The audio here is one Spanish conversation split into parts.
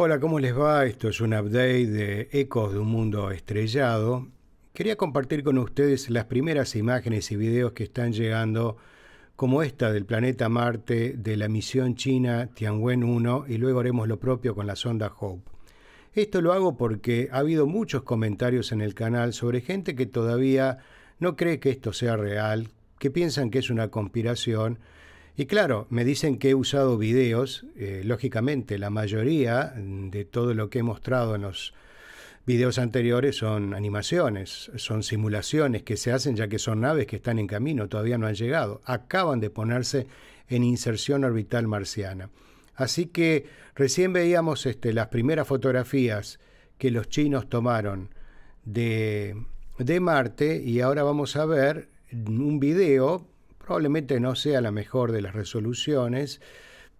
Hola, ¿cómo les va? Esto es un update de Ecos de un Mundo Estrellado. Quería compartir con ustedes las primeras imágenes y videos que están llegando, como esta del planeta Marte de la misión china Tianwen 1, y luego haremos lo propio con la sonda Hope. Esto lo hago porque ha habido muchos comentarios en el canal sobre gente que todavía no cree que esto sea real, que piensan que es una conspiración y claro, me dicen que he usado videos, eh, lógicamente la mayoría de todo lo que he mostrado en los videos anteriores son animaciones, son simulaciones que se hacen ya que son naves que están en camino, todavía no han llegado, acaban de ponerse en inserción orbital marciana. Así que recién veíamos este, las primeras fotografías que los chinos tomaron de, de Marte y ahora vamos a ver un video Probablemente no sea la mejor de las resoluciones,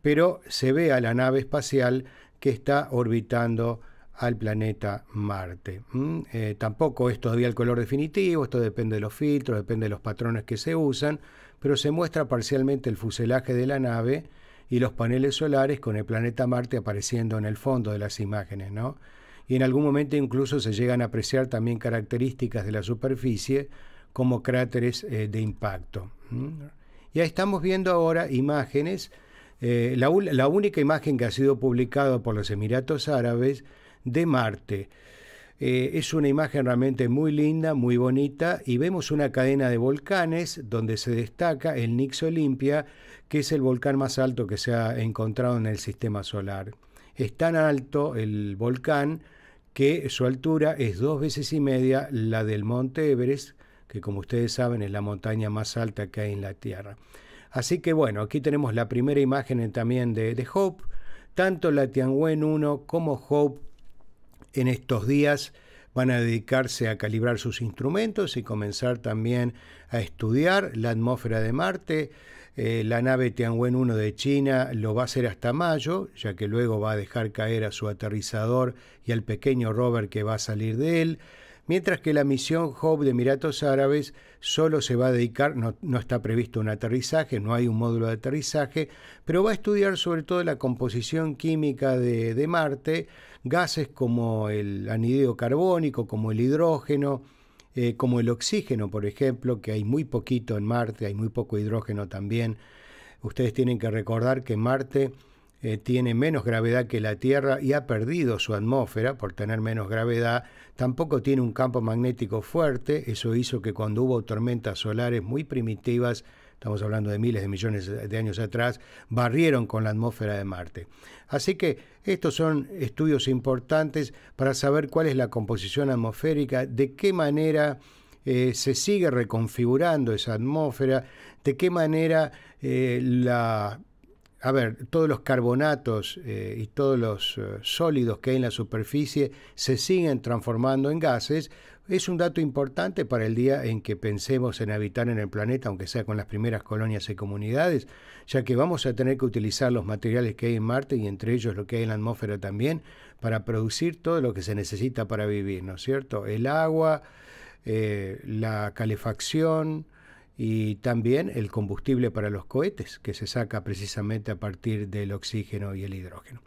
pero se ve a la nave espacial que está orbitando al planeta Marte. ¿Mm? Eh, tampoco es todavía el color definitivo, esto depende de los filtros, depende de los patrones que se usan, pero se muestra parcialmente el fuselaje de la nave y los paneles solares con el planeta Marte apareciendo en el fondo de las imágenes, Y en algún momento incluso se llegan a apreciar también características de la superficie como cráteres eh, de impacto. ¿Mm? Ya estamos viendo ahora imágenes, eh, la, única imagen que ha sido publicada por los Emiratos Árabes de Marte. Eh, es una imagen realmente muy linda, muy bonita, y vemos una cadena de volcanes donde se destaca el Nix Olimpia, que es el volcán más alto que se ha encontrado en el sistema solar. Es tan alto el volcán que su altura es dos veces y media la del Monte Everest, que como ustedes saben es la montaña más alta que hay en la Tierra. Así que bueno, aquí tenemos la primera imagen también de, Hope, tanto la Tianwen 1 como Hope en estos días van a dedicarse a calibrar sus instrumentos y comenzar también a estudiar la atmósfera de Marte. Eh, la nave Tianwen 1 de China lo va a hacer hasta mayo, ya que luego va a dejar caer a su aterrizador y al pequeño rover que va a salir de él mientras que la misión Hope de Emiratos Árabes solo se va a dedicar, no, está previsto un aterrizaje, no hay un módulo de aterrizaje, pero va a estudiar sobre todo la composición química de, Marte, gases como el anidio carbónico, como el hidrógeno, eh, como el oxígeno, por ejemplo, que hay muy poquito en Marte, hay muy poco hidrógeno también. Ustedes tienen que recordar que Marte eh, tiene menos gravedad que la Tierra y ha perdido su atmósfera por tener menos gravedad, tampoco tiene un campo magnético fuerte, eso hizo que cuando hubo tormentas solares muy primitivas, estamos hablando de miles de millones de años atrás, barrieron con la atmósfera de Marte. Así que estos son estudios importantes para saber cuál es la composición atmosférica, de qué manera eh, se sigue reconfigurando esa atmósfera, de qué manera eh, la a ver, todos los carbonatos eh, y todos los eh, sólidos que hay en la superficie se siguen transformando en gases, es un dato importante para el día en que pensemos en habitar en el planeta, aunque sea con las primeras colonias y comunidades, ya que vamos a tener que utilizar los materiales que hay en Marte y entre ellos lo que hay en la atmósfera también, para producir todo lo que se necesita para vivir, ¿no es cierto? El agua, eh, la calefacción, y también el combustible para los cohetes, que se saca precisamente a partir del oxígeno y el hidrógeno.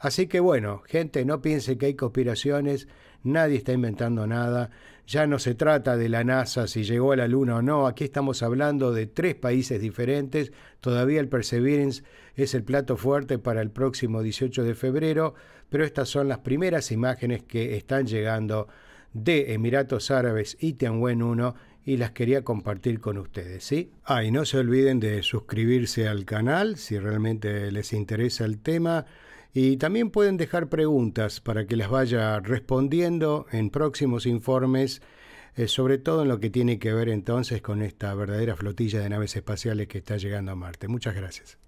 Así que bueno, gente, no piense que hay conspiraciones, nadie está inventando nada, ya no se trata de la NASA si llegó a la Luna o no, aquí estamos hablando de tres países diferentes, todavía el Perseverance es el plato fuerte para el próximo 18 de febrero, pero estas son las primeras imágenes que están llegando de Emiratos Árabes y Tianwen 1 y las quería compartir con ustedes, ¿sí? Ah, y no se olviden de suscribirse al canal si realmente les interesa el tema y también pueden dejar preguntas para que las vaya respondiendo en próximos informes, eh, sobre todo en lo que tiene que ver entonces con esta verdadera flotilla de naves espaciales que está llegando a Marte. Muchas gracias.